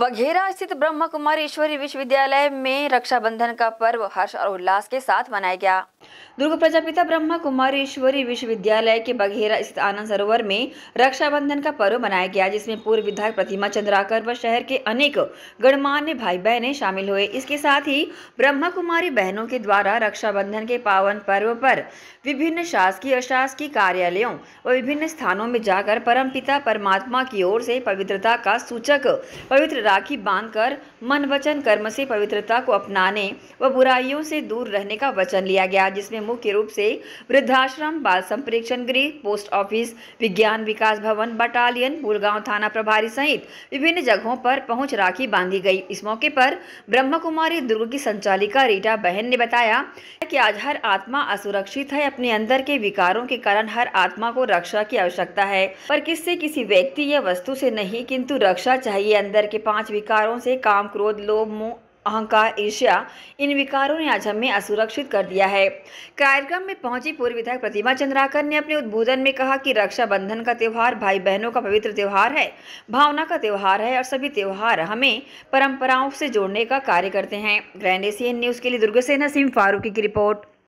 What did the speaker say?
बघेरा स्थित ब्रह्म कुमारी ईश्वरी विश्वविद्यालय में रक्षाबंधन का पर्व हर्ष और उल्लास के साथ मनाया गया दुर्ग प्रजापिता ब्रह्मा कुमारीश्वरी विश्वविद्यालय के बघेरा स्थित आनंद सरोवर में रक्षाबंधन का पर्व मनाया गया जिसमें पूर्व विधायक प्रतिमा चंद्राकर व शहर के अनेक गणमान्य भाई बहने शामिल हुए इसके साथ ही ब्रह्मा कुमारी बहनों के द्वारा रक्षाबंधन के पावन पर्व पर विभिन्न शासकीय अशासकीय कार्यालयों व विभिन्न स्थानों में जाकर परम परमात्मा की ओर से पवित्रता का सूचक पवित्र राखी बांधकर मन वचन कर्म से पवित्रता को अपनाने व बुराइयों से दूर रहने का वचन लिया गया जिसमें मुख्य रूप से वृद्धाश्रम बाल संप्रेक्षण गृह पोस्ट ऑफिस विज्ञान विकास भवन बटालियन मुलगांव थाना प्रभारी सहित विभिन्न जगहों पर पहुंच राखी बांधी गई इस मौके पर ब्रह्म कुमारी दुर्ग की संचालिका रीटा बहन ने बताया कि आज हर आत्मा असुरक्षित है अपने अंदर के विकारों के कारण हर आत्मा को रक्षा की आवश्यकता है पर किससे किसी व्यक्ति या वस्तु से नहीं किंतु रक्षा चाहिए अंदर के पांच विकारों से काम क्रोध लोभ मोह अहंकार ईर्ष्या इन विकारों ने आज हमें असुरक्षित कर दिया है कार्यक्रम में पहुंची पूर्व विधायक प्रतिमा चंद्राकर ने अपने उद्बोधन में कहा कि रक्षाबंधन का त्यौहार भाई बहनों का पवित्र त्यौहार है भावना का त्यौहार है और सभी त्यौहार हमें परंपराओं से जोड़ने का कार्य करते हैं ग्रैंड एशियन न्यूज़ के लिए दुर्ग सिंह फारूकी की रिपोर्ट